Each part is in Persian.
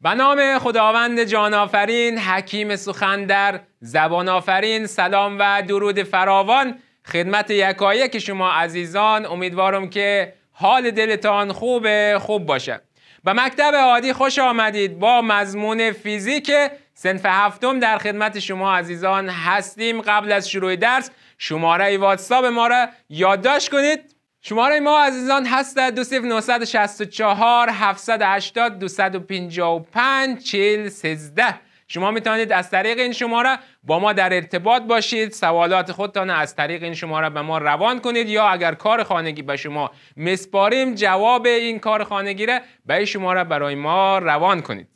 به نام خداوند جانآفرین حکیم سخن در زبان آفرین سلام و درود فراوان خدمت یکایک که شما عزیزان امیدوارم که حال دلتان خوب خوب باشه به مکتب عادی خوش آمدید با مضمون فیزیک سنف هفتم در خدمت شما عزیزان هستیم قبل از شروع درس شماره واتساپ ما را یادداشت کنید شماره ما عزیزان هست پینجا و 255 40 13 شما میتونید از طریق این شماره با ما در ارتباط باشید سوالات خودتان از طریق این شماره به ما روان کنید یا اگر کار خانگی به شما مسپاریم جواب این کار خانگی را به این شماره برای ما روان کنید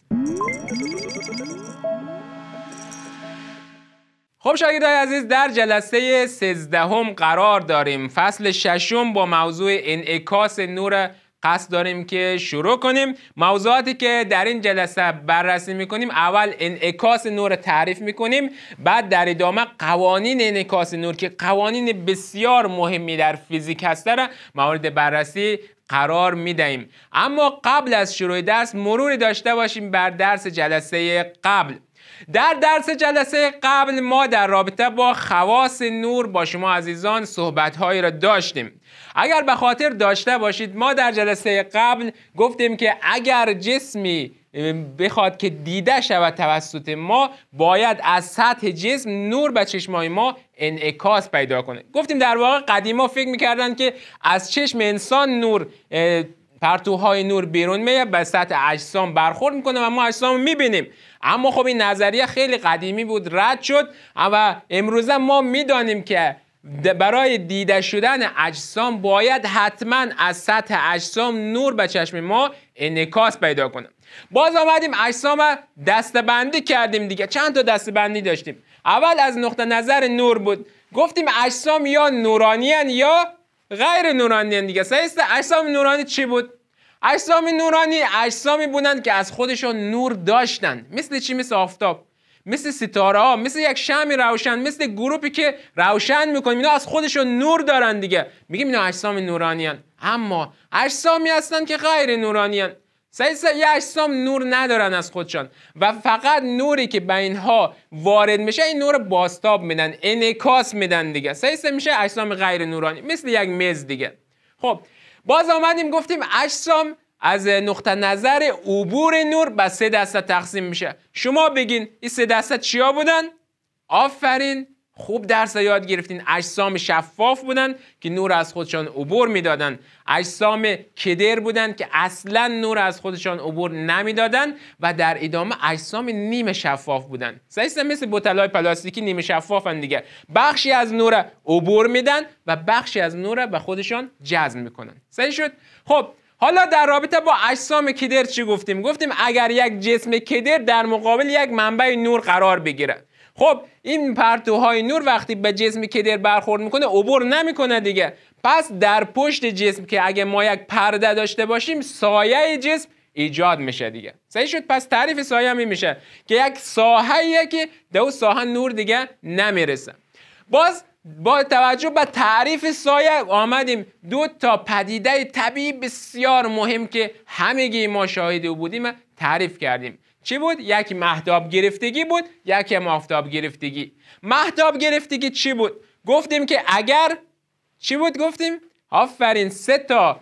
خب شاگردای عزیز در جلسه 13 قرار داریم فصل ششم با موضوع انعکاس نور قصد داریم که شروع کنیم موضوعاتی که در این جلسه بررسی میکنیم اول انعکاس نور تعریف میکنیم بعد در ادامه قوانین انعکاس نور که قوانین بسیار مهمی در فیزیک هسته را مورد بررسی قرار میدهیم اما قبل از شروع درس مروری داشته باشیم بر درس جلسه قبل در درس جلسه قبل ما در رابطه با خواص نور با شما عزیزان صحبت هایی را داشتیم اگر به خاطر داشته باشید ما در جلسه قبل گفتیم که اگر جسمی بخواد که دیده شود توسط ما باید از سطح جسم نور به چشمای ما انعکاس پیدا کنه گفتیم در واقع قدیما فکر میکردن که از چشم انسان نور پرتوهای نور بیرون میاد به سطح اجسام برخورد میکنه و ما اجسام میبینیم اما خب این نظریه خیلی قدیمی بود رد شد و امروزه ما میدانیم که برای دیده شدن اجسام باید حتما از سطح اجسام نور به چشم ما انعکاس پیدا کنه باز آمدیم اجسام دستبندی کردیم دیگه چند تا دستبندی داشتیم اول از نقطه نظر نور بود گفتیم اجسام یا نورانیان یا غیر نورانیان دیگه است اجسام نورانی چی بود اجسام نورانی اجسامی بودند که از خودشون نور داشتن مثل چی مثل آفتاب مثل ستاره ها مثل یک شمی روشن مثل گروپی که روشن میکنیم اینا از خودشون نور دارن دیگه میگیم اینا اجسام نورانی هن. اما اجسامی هستن که غیر نورانی هن. سعی یه اجسام نور ندارن از خودشان و فقط نوری که به اینها وارد میشه این نور باستاب میدن انکاس میدن دیگه سعی میشه اجسام غیر نورانی مثل یک مز دیگه خب باز آمدیم گفتیم اجسام از نقطه نظر عبور نور به سه دسته تقسیم میشه شما بگین این سه دسته چیا بودن آفرین خوب درس یاد گرفتین اجسام شفاف بودن که نور از خودشان عبور میدادن اجسام کدر بودن که اصلا نور از خودشان عبور نمیدادن و در ادامه اجسام نیمه شفاف بودن سعیستا مثل بوتلای پلاستیکی نیمه شفافن دیگه بخشی از نور عبور میدن و بخشی از نور به خودشان جذب میکنن سعی شد خب حالا در رابطه با اجسام کدر چی گفتیم گفتیم اگر یک جسم کدر در مقابل یک منبع نور قرار بگیره خب این پرتوهای نور وقتی به جسم کدر برخورد میکنه عبور نمیکنه دیگه پس در پشت جسم که اگه ما یک پرده داشته باشیم سایه جسم ایجاد میشه دیگه صحیح شد پس تعریف سایه میشه که یک ساحه که دو اون ساحه نور دیگه نمیرسه باز با توجه به تعریف سایه آمدیم دو تا پدیده طبیعی بسیار مهم که همگی ما شاهده او بودیم تعریف کردیم چی بود؟ یکی مهداب گرفتگی بود یکی مافتاب آفتاب گرفتگی مهداب گرفتگی چی بود؟ گفتیم که اگر چی بود گفتیم؟ آفرین سه تا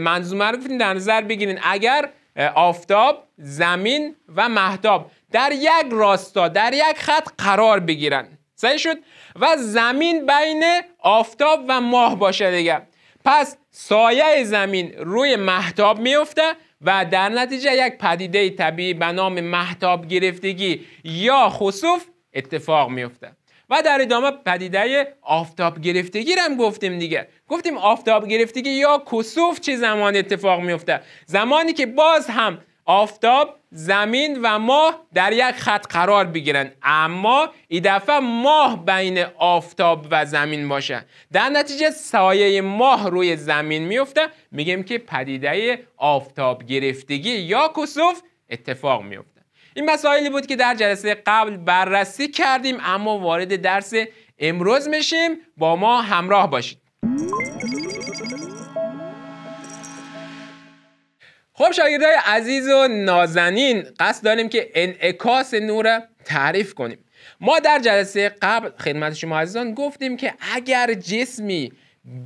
منظومه رو در نظر بگیرین اگر آفتاب، زمین و مهداب در یک راستا در یک خط قرار بگیرن صحیح شد و زمین بین آفتاب و ماه باشه دیگه پس سایه زمین روی مهتاب میفته و در نتیجه یک پدیده طبیعی به نام محتاب گرفتگی یا خسوف اتفاق میفته و در ادامه پدیده آفتاب گرفتگی رو هم گفتیم دیگه گفتیم آفتاب گرفتگی یا کسوف چه زمان اتفاق میفته زمانی که باز هم آفتاب زمین و ماه در یک خط قرار بگیرن اما این دفعه ماه بین آفتاب و زمین باشه در نتیجه سایه ماه روی زمین میفته میگیم که پدیده آفتاب گرفتگی یا کسوف اتفاق میفته این مسائلی بود که در جلسه قبل بررسی کردیم اما وارد درس امروز میشیم با ما همراه باشید خب های عزیز و نازنین قصد داریم که انعکاس نور تعریف کنیم ما در جلسه قبل خدمت شما عزیزان گفتیم که اگر جسمی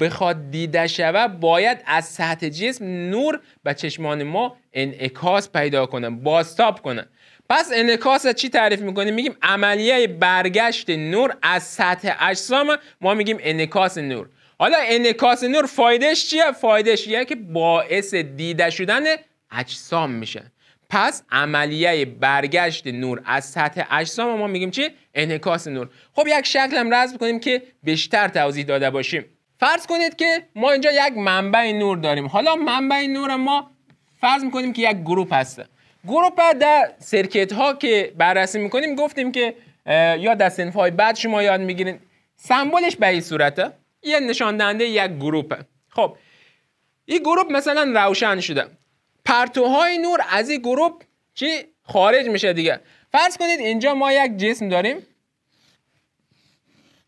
بخواد دیده شود باید از سطح جسم نور به چشمان ما انعکاس پیدا کنه باستاب کنه پس انعکاس چی تعریف میکنیم میگیم عملیه برگشت نور از سطح اجسام ما میگیم انعکاس نور حالا انکاس نور فایدهش چیه فایدهش یه که باعث دیده شدن اجسام میشه پس عملیه برگشت نور از سطح اجسام ما میگیم چی انکاس نور خب یک شکل هم رسم کنیم که بیشتر توضیح داده باشیم فرض کنید که ما اینجا یک منبع نور داریم حالا منبع نور ما فرض میکنیم که یک گروپ هست گروپ در سرکت ها که بررسی میکنیم گفتیم که یا در سنف های بعد شما یاد میگیرین سمبولش به این صورته یه نشان دهنده یک گروپه خب این گروپ مثلا روشن شده پرتوهای نور از این گروپ چی خارج میشه دیگه فرض کنید اینجا ما یک جسم داریم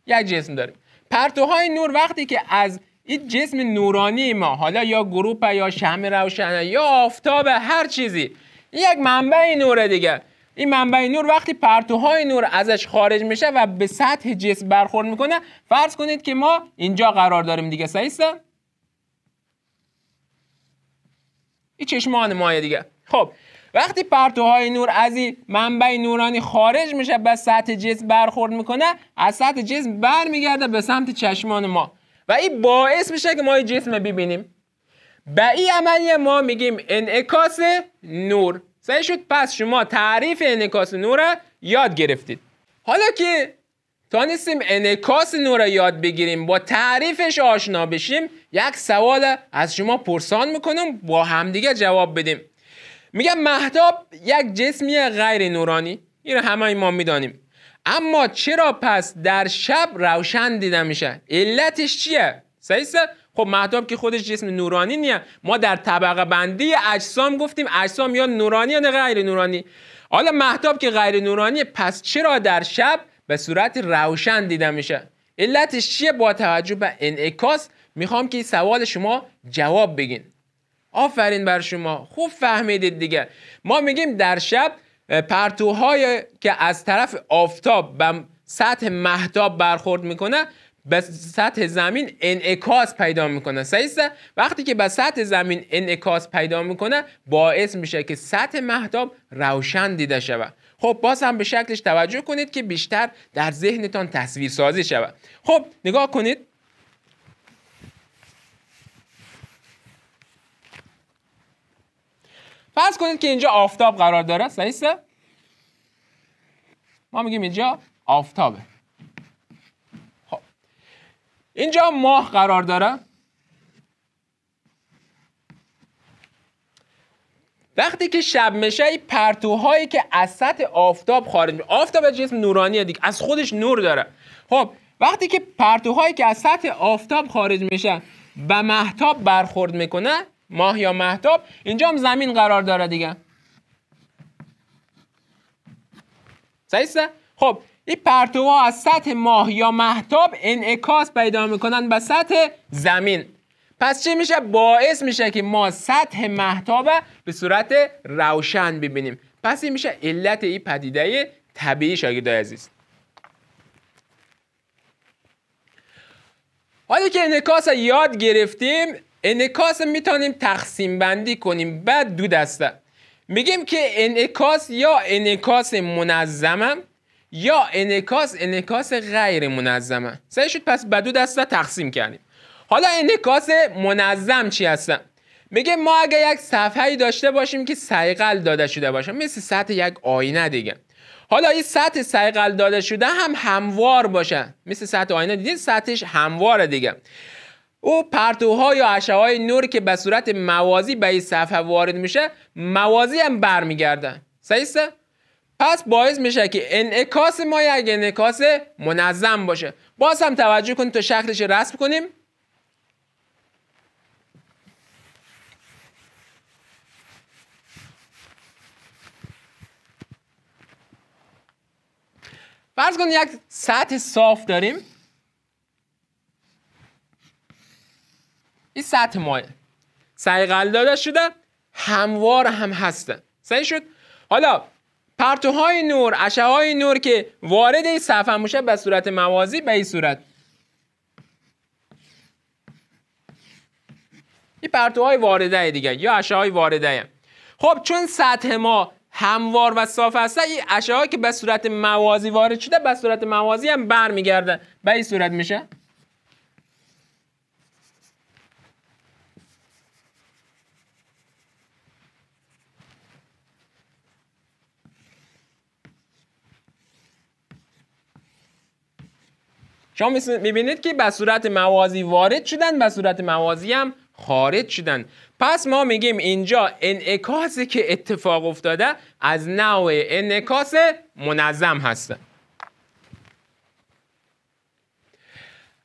یک جسم داریم پرتوهای نور وقتی که از این جسم نورانی ما حالا یا گروپ یا شمع روشنه یا آفتاب هر چیزی یک منبع نوره دیگه این منبع نور وقتی پرتوهای نور ازش خارج میشه و به سطح جسم برخورد میکنه فرض کنید که ما اینجا قرار داریم دیگه این چشمان مایه دیگه خب وقتی پرتوهای نور از این منبع نورانی خارج میشه به سطح جسم برخورد میکنه از سطح جسم برمیگرده به سمت چشمان ما و این باعث میشه که ما این جسم ببینیم به این عملی ما میگیم انعکاس نور سعی شد پس شما تعریف انکاس نور را یاد گرفتید حالا که تانستیم انکاس نور را یاد بگیریم با تعریفش آشنا بشیم یک سوال از شما پرسان میکنم با همدیگه جواب بدیم میگم محتاب یک جسمی غیر نورانی این رو همه ما میدانیم اما چرا پس در شب روشن دیده میشه علتش چیه سعیسته خب که خودش جسم نورانی نیه ما در طبقه بندی اجسام گفتیم اجسام یا نورانی یا غیر نورانی حالا محتاب که غیر نورانی پس چرا در شب به صورت روشن دیده میشه علتش چیه با توجه به انعکاس میخوام که سوال شما جواب بگین آفرین بر شما خوب فهمیدید دیگه ما میگیم در شب پرتوهای که از طرف آفتاب به سطح محتاب برخورد میکنه به سطح زمین انعکاس پیدا میکنه سیسته وقتی که به سطح زمین انعکاس پیدا میکنه باعث میشه که سطح محتاب روشن دیده شود خب باز هم به شکلش توجه کنید که بیشتر در ذهنتان تصویر سازی شود خب نگاه کنید فرض کنید که اینجا آفتاب قرار داره سیسته ما میگیم اینجا آفتابه اینجا ماه قرار داره وقتی که شب میشه ای پرتوهایی که از سطح آفتاب خارج میشه آفتاب جسم نورانیه دیگه از خودش نور داره خب وقتی که پرتوهایی که از سطح آفتاب خارج میشه به محتاب برخورد میکنه ماه یا محتاب اینجا هم زمین قرار داره دیگه صحیح خب این پرتوها از سطح ماه یا محتاب انعکاس پیدا میکنن به سطح زمین پس چی میشه باعث میشه که ما سطح محتاب به صورت روشن ببینیم پس این میشه علت این پدیده طبیعی شاگردای عزیز حالا که انعکاس یاد گرفتیم انعکاس میتونیم تقسیم بندی کنیم بعد دو دسته میگیم که انعکاس یا انعکاس منظمه یا انکاس انکاس غیر منظمه سعی شد پس بدو دست تقسیم کردیم حالا انکاس منظم چی هستن میگه ما اگه یک صفحه داشته باشیم که سیقل داده شده باشه مثل سطح یک آینه دیگه حالا این سطح سیقل داده شده هم هموار باشه مثل سطح آینه دیدین سطحش همواره دیگه او پرتوها یا اشعه نور که به صورت موازی به این صفحه وارد میشه موازی هم برمیگردن صحیحه پس باعث میشه که انعکاس ما یک انعکاس منظم باشه باز هم توجه کنید تا شکلش رسم کنیم فرض کنید یک سطح صاف داریم این سطح مایه سعی قلدادش شده هموار هم هستن صحیح شد حالا پرتوهای نور های نور که وارد این صفحه میشه به صورت موازی به این صورت این پرتوهای وارده دیگه یا های وارده خب چون سطح ما هموار و صاف است این اشعه که به صورت موازی وارد شده به صورت موازی هم برمیگردن به این صورت میشه شما میبینید که به صورت موازی وارد شدن به صورت موازی هم خارج شدن پس ما میگیم اینجا انعکاسی که اتفاق افتاده از نوع انعکاس منظم هسته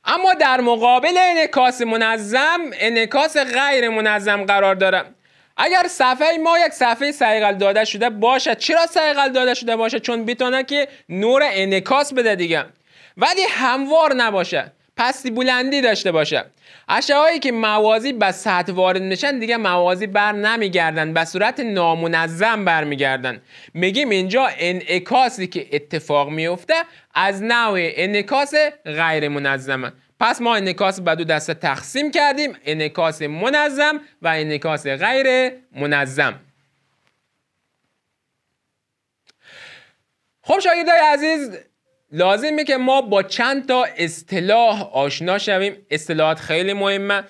اما در مقابل انعکاس منظم انعکاس غیر منظم قرار داره اگر صفحه ما یک صفحه سیقل داده شده باشه چرا سیقل داده شده باشه؟ چون بتونه که نور انعکاس بده دیگه ولی هموار نباشه پستی بلندی داشته باشه هایی که موازی به سطح وارد میشن دیگه موازی بر نمیگردن به صورت نامنظم برمیگردن میگیم اینجا انعکاسی که اتفاق میفته از نوع انعکاس غیر منظمه پس ما انعکاس به دو دسته تقسیم کردیم انعکاس منظم و انعکاس غیر منظم خب شاگردای عزیز لازمه که ما با چند تا اصطلاح آشنا شویم اصطلاحات خیلی مهمه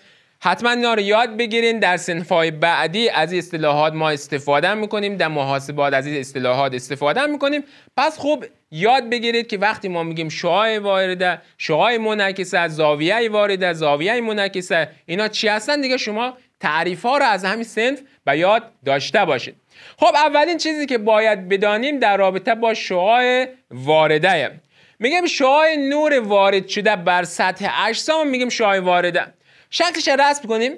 حتما اینا رو یاد بگیرین در سنفای بعدی از این اصطلاحات ما استفاده میکنیم در محاسبات از این اصطلاحات استفاده میکنیم پس خوب یاد بگیرید که وقتی ما میگیم شعاع وارده شعاع منعکسه زاویه وارده زاویه منعکسه اینا چی هستن دیگه شما تعریف ها رو از همین سنف به یاد داشته باشید خب اولین چیزی که باید بدانیم در رابطه با شعاع وارده میگیم شعاع نور وارد شده بر سطح اجسام میگیم شعاع وارده شکلش رسم کنیم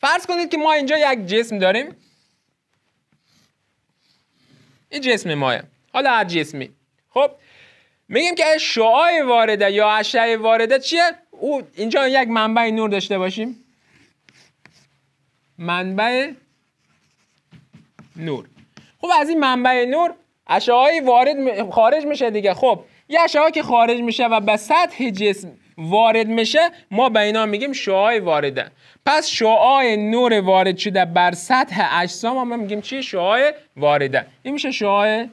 فرض کنید که ما اینجا یک جسم داریم این جسم ماه حالا هر جسمی خب میگیم که شعای وارده یا اشعه وارده چیه او اینجا یک منبع نور داشته باشیم منبع نور خب از این منبع نور های وارد خارج میشه دیگه خب یه اشعه که خارج میشه و به سطح جسم وارد میشه ما به اینا میگیم شعاع وارده پس شعاع نور وارد شده بر سطح اجسام ما میگیم چی شعاع وارده این میشه شعاع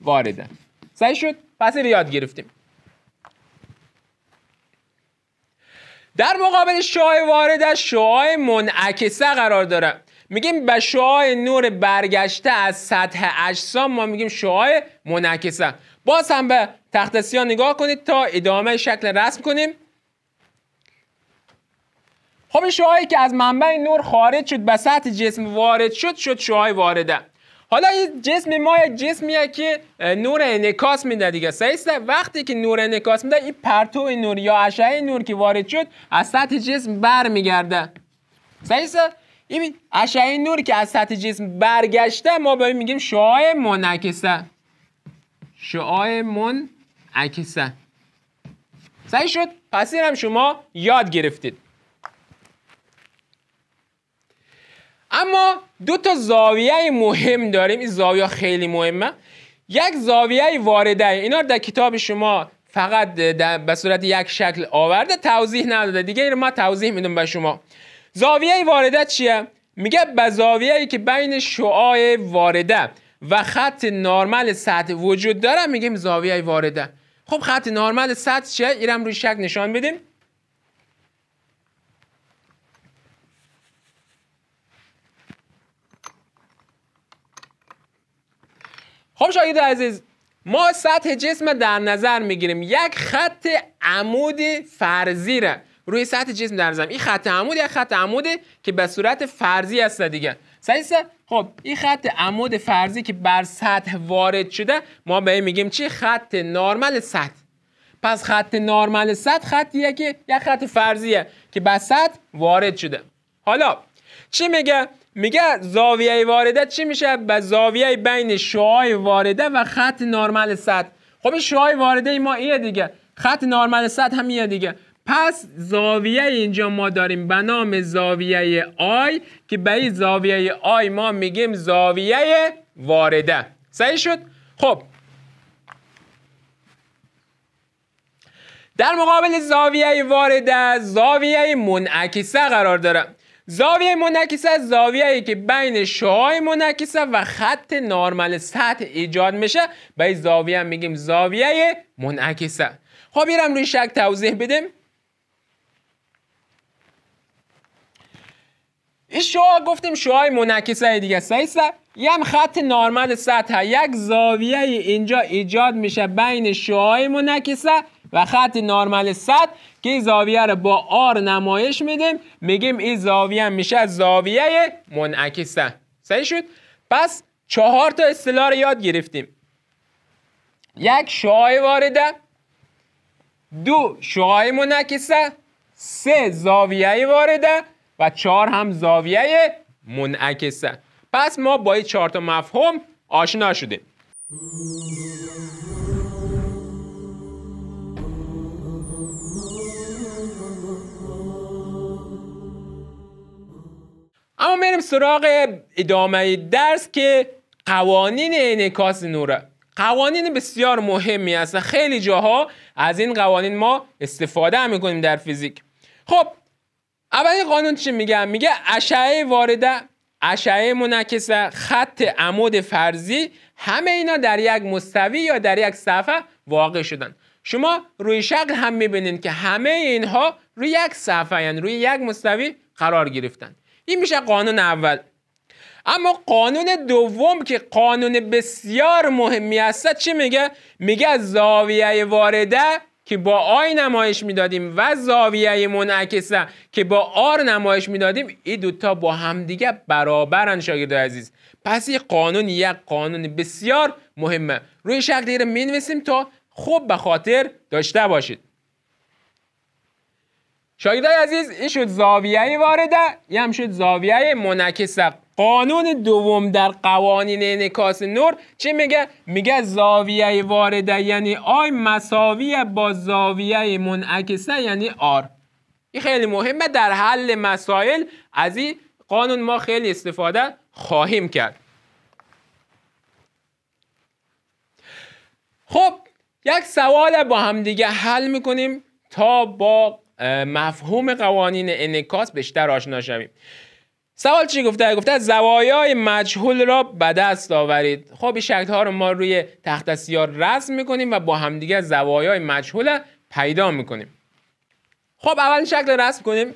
وارده صحیح شد پس یاد گرفتیم در مقابل وارد وارده شعای منعکسه قرار داره میگیم به شعای نور برگشته از سطح اجسام ما میگیم شعای منعکسه باز هم به تخت سیاه نگاه کنید تا ادامه شکل رسم کنیم خب شعایی که از منبع نور خارج شد به سطح جسم وارد شد شد شعای وارده حالا این جسم ما یک جسمیه که نور انعکاس میده دیگه سعیسته؟ وقتی که نور انعکاس میده این پرتو نور یا اشعه نور که وارد شد از سطح جسم برمیگرده سعیسته؟ این اشعه نور که از سطح جسم برگشته ما به میگیم شعاع منعکسه شعاع منعکسه صحیح شد پس هم شما یاد گرفتید اما دو تا زاویه مهم داریم این زاویه خیلی مهمه یک زاویه وارده اینا در کتاب شما فقط به صورت یک شکل آورده توضیح نداده دیگه ما توضیح میدم به شما زاویه وارده چیه میگه به زاویه‌ای که بین شعاع وارده و خط نارمل سطح وجود داره میگیم زاویه وارده خب خط نارمل سطح چیه اینم روی شکل نشان بدیم خب شاید عزیز ما سطح جسم در نظر میگیریم یک خط عمود فرضی را روی سطح جسم در نظر این خط عمود یک خط عموده که به صورت فرضی است دیگه سعیسا خب این خط عمود فرضی که بر سطح وارد شده ما به این میگیم چی خط نرمال سطح پس خط نرمال سطح خطیه که یک خط فرضیه که به سطح وارد شده حالا چی میگه میگه زاویه وارده چی میشه به زاویه بین شعای وارده و خط نرمال سطح خب این وارده ای ما ایه دیگه خط نرمال سطح هم ایه دیگه پس زاویه اینجا ما داریم به نام زاویه آی که به این زاویه آی ما میگیم زاویه وارده صحیح شد خب در مقابل زاویه وارده زاویه منعکسه قرار داره زاویه منکسه زاویه که بین شعای منکسه و خط نارمل سطح ایجاد میشه به این زاویه هم میگیم زاویه منعکسه خب بیرم روی شک توضیح بدیم این شعاع گفتیم شعاع منعکسه دیگه سیسه یه هم خط نارمل سطح یک زاویه اینجا ایجاد میشه بین شعای منکسه و خط نارمل سطح که این زاویه رو با آر نمایش میدیم میگیم این زاویه میشه زاویه منعکسه صحیح شد؟ پس چهار تا اصطلاح رو یاد گرفتیم یک شعاع وارده دو شعاع منعکسه سه زاویه وارده و چهار هم زاویه منعکسه پس ما با این چهار تا مفهوم آشنا شدیم اما میریم سراغ ادامه درس که قوانین انعکاس نوره قوانین بسیار مهمی هستن خیلی جاها از این قوانین ما استفاده هم میکنیم در فیزیک خب اولین قانون چی میگم میگه اشعه وارده اشعه و خط عمود فرضی همه اینا در یک مستوی یا در یک صفحه واقع شدن شما روی شکل هم میبینین که همه اینها روی یک صفحه یعنی روی یک مستوی قرار گرفتن این میشه قانون اول اما قانون دوم که قانون بسیار مهمی است چی میگه میگه زاویه وارده که با آی نمایش میدادیم و زاویه منعکسه که با آر نمایش میدادیم این دوتا با همدیگه برابرن شاگرد عزیز پس یه قانون یک قانون بسیار مهمه روی شکل دیگه مینویسیم تا خوب به خاطر داشته باشید شاگردای عزیز این شد زاویه وارده یه هم شد زاویه منعکسه قانون دوم در قوانین انعکاس نور چی میگه میگه زاویه وارده یعنی آی مساوی با زاویه منعکسه یعنی آر این خیلی مهمه در حل مسائل از این قانون ما خیلی استفاده خواهیم کرد خب یک سوال با هم دیگه حل میکنیم تا با مفهوم قوانین انعکاس بیشتر آشنا شویم سوال چی گفته؟ گفته زوایای مجهول را به دست آورید. خب این شکل ها رو ما روی تخت سیار رسم میکنیم و با همدیگه زوایای مجهول پیدا میکنیم. خب اول شکل رسم کنیم.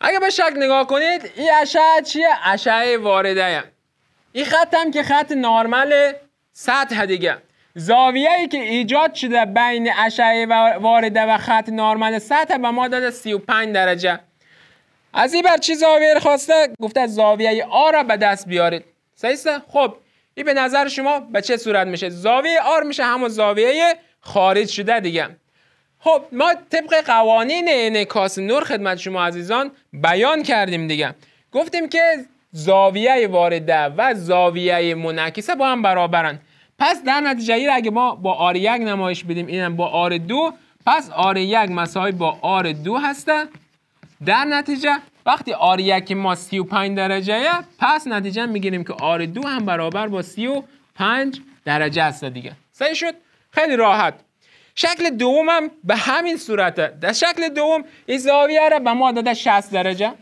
اگه به شکل نگاه کنید این اشعه چیه؟ اشعه وارده این خط هم که خط نارمل سطح دیگه زاویه ای که ایجاد شده بین اشعه وارده و خط نارمل سطح به ما داده 35 درجه از این بر چی زاویه خواسته؟ گفته زاویه آ را به دست بیارید سیسته؟ خب این به نظر شما به چه صورت میشه؟ زاویه آر میشه همون زاویه خارج شده دیگه خب ما طبق قوانین انعکاس نور خدمت شما عزیزان بیان کردیم دیگه گفتیم که زاویه وارده و زاویه منعکسه با هم برابرن پس در نتیجه اگه ما با آر یک نمایش بدیم اینم با آر دو پس آر یک مساوی با آر دو هسته در نتیجه وقتی آر یک ما 35 درجه پس نتیجه میگیریم که آر دو هم برابر با 35 درجه هسته دیگه صحیح شد خیلی راحت شکل دوم هم به همین صورته در شکل دوم این زاویه را به ما داده 60 درجه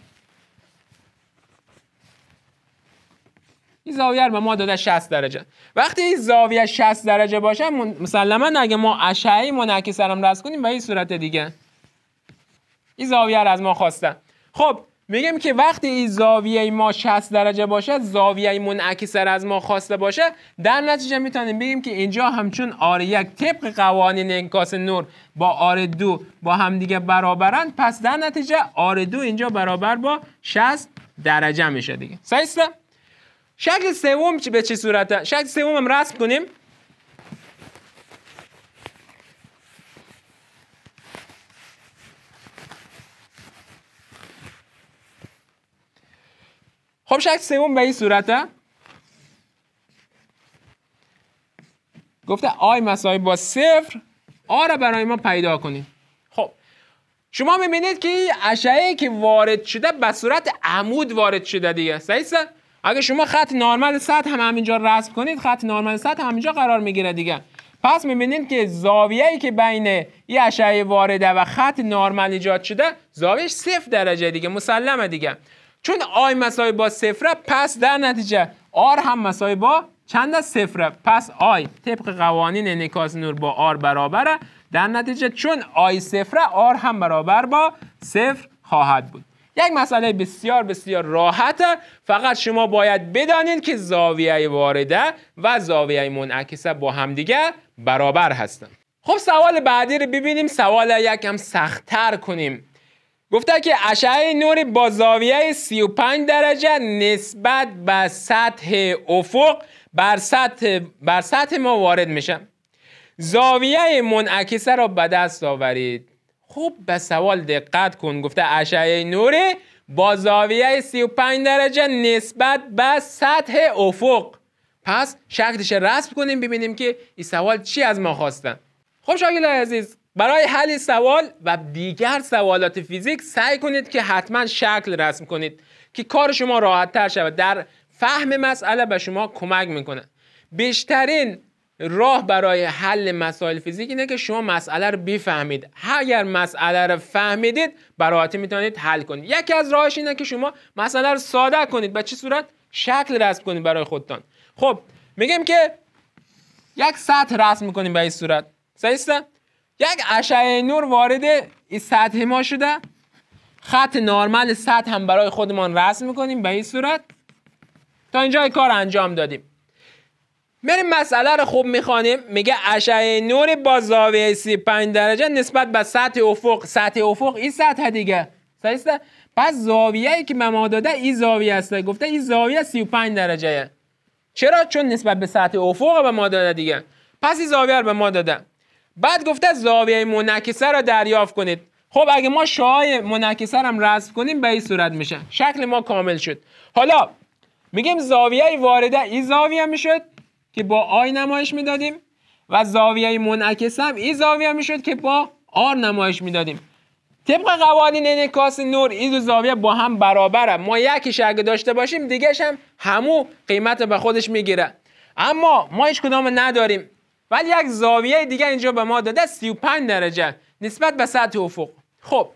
این زاویه به ما داده 60 درجه وقتی این زاویه 60 درجه باشه مسلما اگه ما اشعه منعکس سرم رس کنیم به این صورت دیگه این زاویه را از ما خواسته خب میگم که وقتی این زاویه ما 60 درجه باشه زاویه منعکسر از ما خواسته باشه در نتیجه میتونیم بگیم که اینجا همچون آر یک طبق قوانین انکاس نور با آر دو با همدیگه برابرند پس در نتیجه آر دو اینجا برابر با 60 درجه میشه دیگه صحیح شکل سوم به چه صورت شکل سوم هم رسم کنیم خب شکل سوم به این صورته گفته آی مساوی با صفر آ آره را برای ما پیدا کنیم خب شما میبینید که اشعه که وارد شده به صورت عمود وارد شده دیگه صحیح اگه شما خط نرمال سطح هم همینجا رسم کنید خط نرمال سطح همینجا قرار میگیره دیگه پس میبینید که ای که بین این اشعه وارده و خط نرمال ایجاد شده زاویش صفر درجه دیگه مسلمه دیگه چون آی مساوی با صفره پس در نتیجه آر هم مساوی با چند از صفره پس آی طبق قوانین انعکاس نور با آر برابره در نتیجه چون آی صفره آر هم برابر با صفر خواهد بود یک مسئله بسیار بسیار راحته فقط شما باید بدانید که زاویه وارده و زاویه منعکسه با همدیگه برابر هستند خب سوال بعدی رو ببینیم سوال یکم سختتر کنیم گفته که اشعه نور با زاویه 35 درجه نسبت به سطح افق بر سطح, بر سطح ما وارد میشه زاویه منعکسه را به دست آورید خوب به سوال دقت کن گفته اشعه نور با زاویه 35 درجه نسبت به سطح افق پس شکلش رسم کنیم ببینیم که این سوال چی از ما خواستن خب شاگردای عزیز برای حل سوال و دیگر سوالات فیزیک سعی کنید که حتما شکل رسم کنید که کار شما راحت تر شود در فهم مسئله به شما کمک میکنه بیشترین راه برای حل مسائل فیزیک اینه که شما مسئله رو بفهمید اگر مسئله رو فهمیدید براحتی میتونید حل کنید یکی از راهش اینه که شما مسئله رو ساده کنید به چه صورت شکل رسم کنید برای خودتان خب میگیم که یک سطح رسم میکنیم به این صورت درسته یک اشعه نور وارد این سطح ما شده خط نارمل سطح هم برای خودمان رسم میکنیم به این صورت تا اینجا کار انجام دادیم میریم مسئله رو خوب میخوانیم میگه اشعه نور با زاویه 35 درجه نسبت به سطح افق سطح افق این سطح دیگه درسته پس زاویه ای که ما داده این زاویه است گفته این زاویه 35 درجه چرا چون نسبت به سطح افق به ما داده دیگه پس این زاویه رو به ما داده بعد گفته زاویه منعکسه را دریافت کنید خب اگه ما شعای منکسه هم رسم کنیم به این صورت میشه شکل ما کامل شد حالا میگیم زاویه وارده این زاویه میشد که با آی نمایش میدادیم و زاویه منعکسه هم این زاویه میشد که با آر نمایش میدادیم طبق قوانین انعکاس نور این دو زاویه با هم برابره ما یکیش اگه داشته باشیم دیگه هم همو قیمت به خودش میگیره اما ما هیچ نداریم ولی یک زاویه دیگه اینجا به ما داده 35 درجه نسبت به سطح افق خب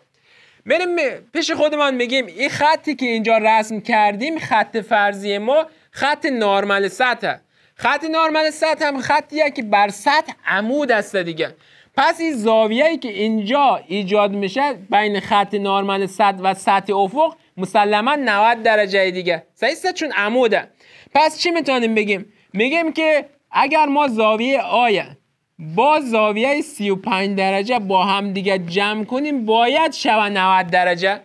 بریم پیش خودمان میگیم این خطی که اینجا رسم کردیم خط فرضی ما خط نارمل سطح خط نارمل سطح هم خطیه که بر سطح عمود است دیگه پس این زاویه که اینجا ایجاد میشه بین خط نارمل سطح و سطح افق مسلما 90 درجه دیگه صحیح چون عموده پس چی میتونیم بگیم میگیم که اگر ما زاویه آی با زاویه 35 درجه با هم دیگه جمع کنیم باید شوه 90 درجه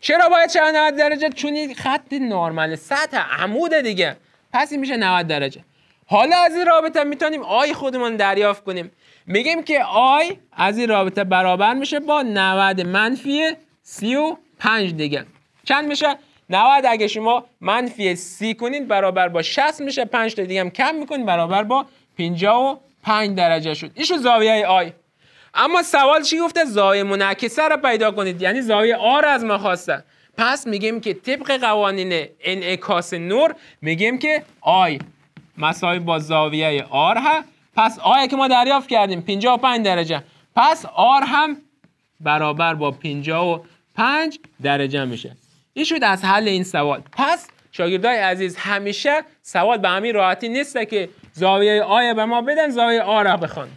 چرا باید شوه 90 درجه چون این خط نرمال سطح عمود دیگه پس این میشه 90 درجه حالا از این رابطه میتونیم آی خودمون دریافت کنیم میگیم که آی از این رابطه برابر میشه با 90 منفی 35 دیگه چند میشه 90 اگه شما منفی 30 کنید برابر با 60 میشه 5 تا دیگه هم کم میکنید برابر با 55 درجه شد این زاویه آی اما سوال چی گفته زاویه منعکسه رو پیدا کنید یعنی زاویه آ رو از ما خواسته پس میگیم که طبق قوانین انعکاس نور میگیم که آی مساوی با زاویه آر ها. پس آی که ما دریافت کردیم 55 درجه پس آر هم برابر با 55 درجه میشه این شد از حل این سوال پس شاگردای عزیز همیشه سوال به همین راحتی نیست که زاویه آ به ما بدن زاویه آ را بخوان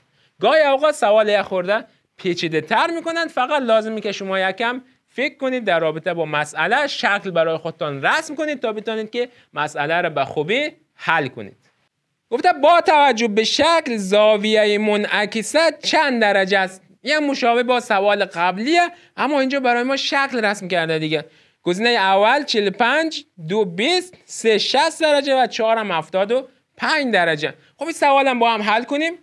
گاهی اوقات سوال یه خورده پیچیده تر میکنن فقط لازمی که شما یکم فکر کنید در رابطه با مسئله شکل برای خودتان رسم کنید تا بتونید که مسئله را به خوبی حل کنید گفته با توجه به شکل زاویه منعکسه چند درجه است یه مشابه با سوال قبلیه اما اینجا برای ما شکل رسم کرده دیگه گزینه اول 45 دو 20 3 60 درجه و 4 هم 5 درجه خب این سوالم با هم حل کنیم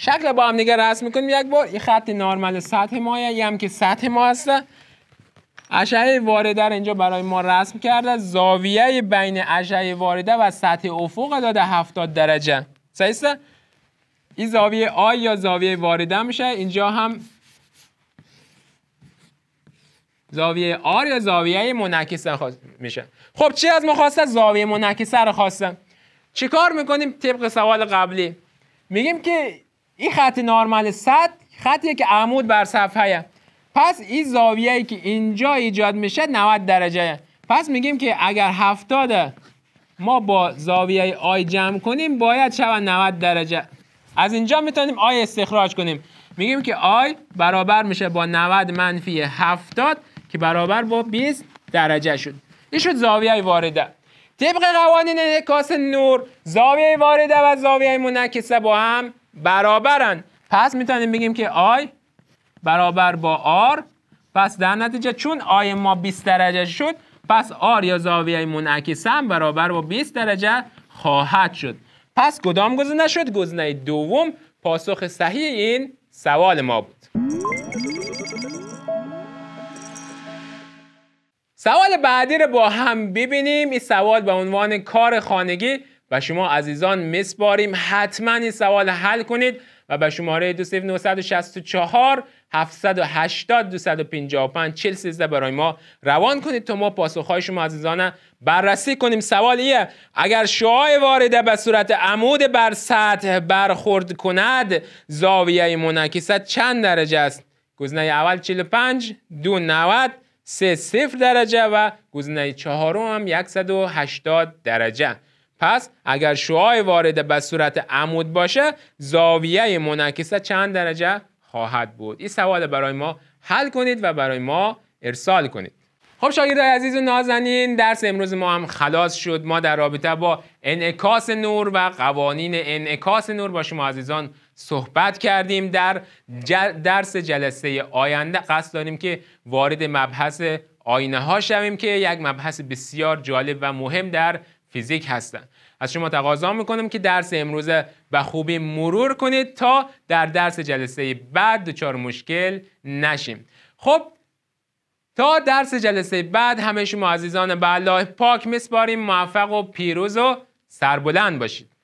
شکل با هم دیگه رسم میکنیم یک بار یه خط نارمل سطح ما هم که سطح ما هسته اشعه وارده رو اینجا برای ما رسم کرده زاویه بین اشعه وارده و سطح افق داده 70 درجه سیسته این زاویه آی یا زاویه وارده میشه اینجا هم زاویه آر یا زاویه منعکسه میشه خب چی از ما خواسته زاویه منعکسه رو خواسته چیکار میکنیم طبق سوال قبلی میگیم که این خط نرمال صد خطیه که عمود بر صفحه پس این زاویه ای که اینجا ایجاد میشه 90 درجه پس میگیم که اگر 70 ما با زاویه آی جمع کنیم باید شود 90 درجه از اینجا میتونیم آی استخراج کنیم میگیم که آی برابر میشه با 90 منفی 70 که برابر با 20 درجه شد این شد زاویه وارده طبق قوانین انعکاس نور زاویه وارده و زاویه منعکسه با هم برابرن پس میتونیم بگیم که آی برابر با آر پس در نتیجه چون آی ما 20 درجه شد پس آر یا زاویه منعکس هم برابر با 20 درجه خواهد شد پس کدام گزینه شد گزینه دوم پاسخ صحیح این سوال ما بود سوال بعدی رو با هم ببینیم این سوال به عنوان کار خانگی و شما عزیزان میسپاریم حتما این سوال حل کنید و به شماره 2964 780 255 13 برای ما روان کنید تا ما پاسخهای شما عزیزان بررسی کنیم سوال سوالیه اگر شعاع وارده به صورت عمود بر سطح برخورد کند زاویه منعکست چند درجه است گزینه اول 45 دو 90 سه صفر درجه و گزینه چهارم هم 180 درجه پس اگر شعاع وارده به صورت عمود باشه زاویه منعکسه چند درجه خواهد بود این سوال برای ما حل کنید و برای ما ارسال کنید خب شاگرد عزیز و نازنین درس امروز ما هم خلاص شد ما در رابطه با انعکاس نور و قوانین انعکاس نور با شما عزیزان صحبت کردیم در درس جلسه آینده قصد داریم که وارد مبحث آینه ها شویم که یک مبحث بسیار جالب و مهم در فیزیک هستند از شما تقاضا میکنم که درس امروز و خوبی مرور کنید تا در درس جلسه بعد دچار مشکل نشیم خب تا درس جلسه بعد همه شما عزیزان به الله پاک میسپاریم موفق و پیروز و سربلند باشید